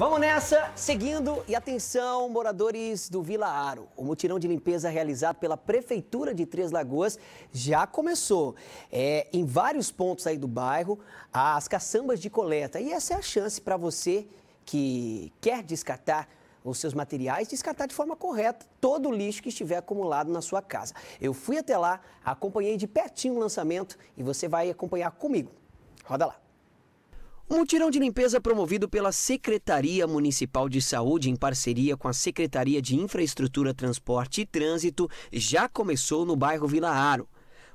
Vamos nessa, seguindo e atenção, moradores do Vila Aro. O mutirão de limpeza realizado pela Prefeitura de Três Lagoas já começou. É, em vários pontos aí do bairro, as caçambas de coleta. E essa é a chance para você que quer descartar os seus materiais, descartar de forma correta todo o lixo que estiver acumulado na sua casa. Eu fui até lá, acompanhei de pertinho o lançamento e você vai acompanhar comigo. Roda lá. Um mutirão de limpeza promovido pela Secretaria Municipal de Saúde em parceria com a Secretaria de Infraestrutura, Transporte e Trânsito já começou no bairro Vila Aro.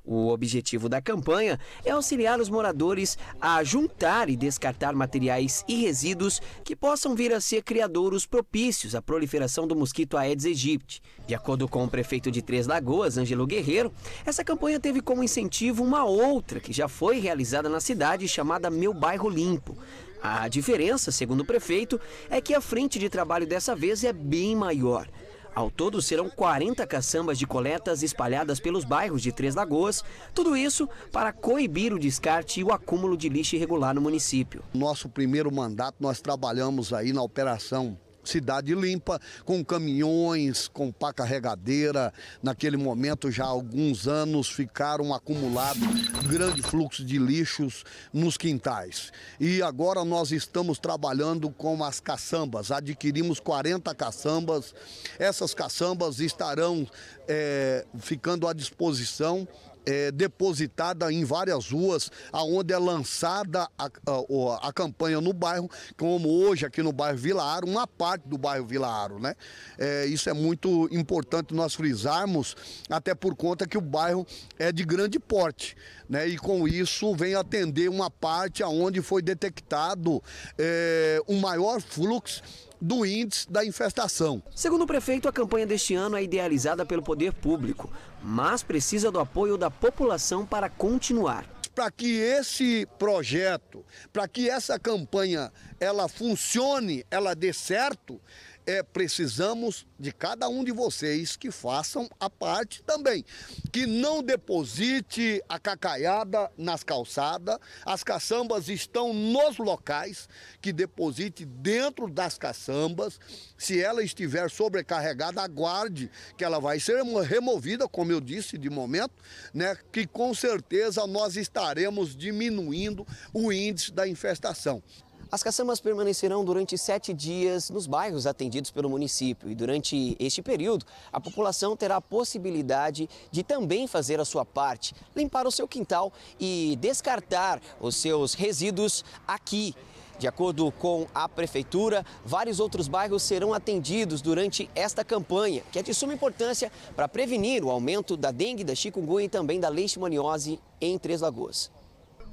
O objetivo da campanha é auxiliar os moradores a juntar e descartar materiais e resíduos que possam vir a ser criadouros propícios à proliferação do mosquito Aedes aegypti. De acordo com o prefeito de Três Lagoas, Ângelo Guerreiro, essa campanha teve como incentivo uma outra que já foi realizada na cidade chamada Meu Bairro Limpo. A diferença, segundo o prefeito, é que a frente de trabalho dessa vez é bem maior. Ao todo, serão 40 caçambas de coletas espalhadas pelos bairros de Três Lagoas. Tudo isso para coibir o descarte e o acúmulo de lixo irregular no município. Nosso primeiro mandato, nós trabalhamos aí na operação cidade limpa, com caminhões, com pá carregadeira. Naquele momento, já há alguns anos, ficaram acumulados grande fluxo de lixos nos quintais. E agora nós estamos trabalhando com as caçambas. Adquirimos 40 caçambas. Essas caçambas estarão é, ficando à disposição é, depositada em várias ruas, aonde é lançada a, a, a, campanha no bairro, como hoje aqui no bairro Vila Aro, uma parte do bairro Vilaaro, né? É, isso é muito importante nós frisarmos, até por conta que o bairro é de grande porte, né? E com isso vem atender uma parte aonde foi detectado é, um maior fluxo do índice da infestação. Segundo o prefeito, a campanha deste ano é idealizada pelo poder público, mas precisa do apoio da população para continuar para que esse projeto, para que essa campanha ela funcione, ela dê certo, é, precisamos de cada um de vocês que façam a parte também. Que não deposite a cacaiada nas calçadas, as caçambas estão nos locais, que deposite dentro das caçambas. Se ela estiver sobrecarregada, aguarde que ela vai ser removida, como eu disse de momento, né? Que com certeza nós estaremos diminuindo o índice da infestação. As caçambas permanecerão durante sete dias nos bairros atendidos pelo município e durante este período a população terá a possibilidade de também fazer a sua parte, limpar o seu quintal e descartar os seus resíduos aqui. De acordo com a prefeitura, vários outros bairros serão atendidos durante esta campanha, que é de suma importância para prevenir o aumento da dengue, da chikungunya e também da leishmaniose em Três Lagoas.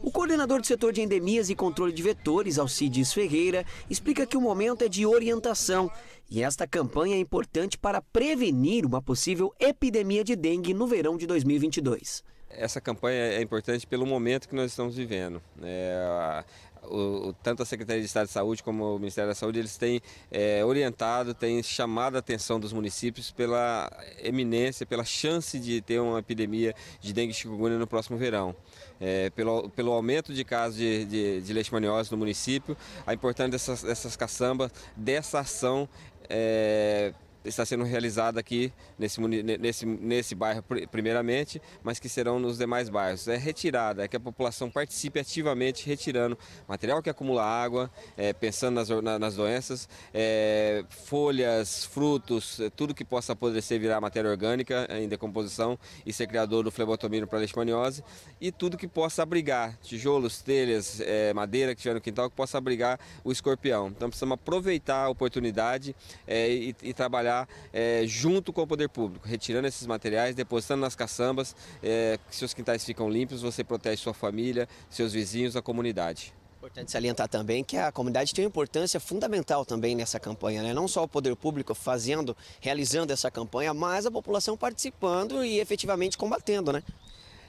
O coordenador do setor de endemias e controle de vetores, Alcides Ferreira, explica que o momento é de orientação e esta campanha é importante para prevenir uma possível epidemia de dengue no verão de 2022. Essa campanha é importante pelo momento que nós estamos vivendo. É, o, tanto a Secretaria de Estado de Saúde como o Ministério da Saúde, eles têm é, orientado, têm chamado a atenção dos municípios pela eminência, pela chance de ter uma epidemia de dengue chikungunya no próximo verão. É, pelo, pelo aumento de casos de, de, de leishmaniose no município, a importância dessas, dessas caçambas, dessa ação é, está sendo realizada aqui nesse, nesse, nesse bairro primeiramente, mas que serão nos demais bairros. É retirada, é que a população participe ativamente retirando material que acumula água, é, pensando nas, nas doenças, é, folhas, frutos, é, tudo que possa apodrecer virar matéria orgânica em decomposição e ser criador do flebotomino para leishmaniose e tudo que possa abrigar tijolos, telhas, é, madeira que tiver no quintal que possa abrigar o escorpião. Então precisamos aproveitar a oportunidade é, e, e trabalhar trabalhar é, junto com o poder público, retirando esses materiais, depositando nas caçambas, é, que seus quintais ficam limpos, você protege sua família, seus vizinhos, a comunidade. Importante salientar também que a comunidade tem uma importância fundamental também nessa campanha, né? não só o poder público fazendo, realizando essa campanha, mas a população participando e efetivamente combatendo, né?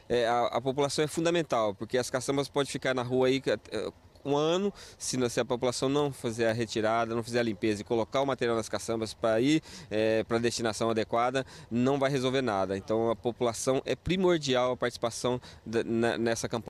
É, a, a, população é fundamental, porque as caçambas podem ficar na rua aí eh, um ano, se, se, a população não fizer a retirada, não fizer a limpeza e colocar o material nas caçambas para ir é, para a destinação adequada, não vai resolver nada. Então a população é primordial a participação da, na, nessa campanha.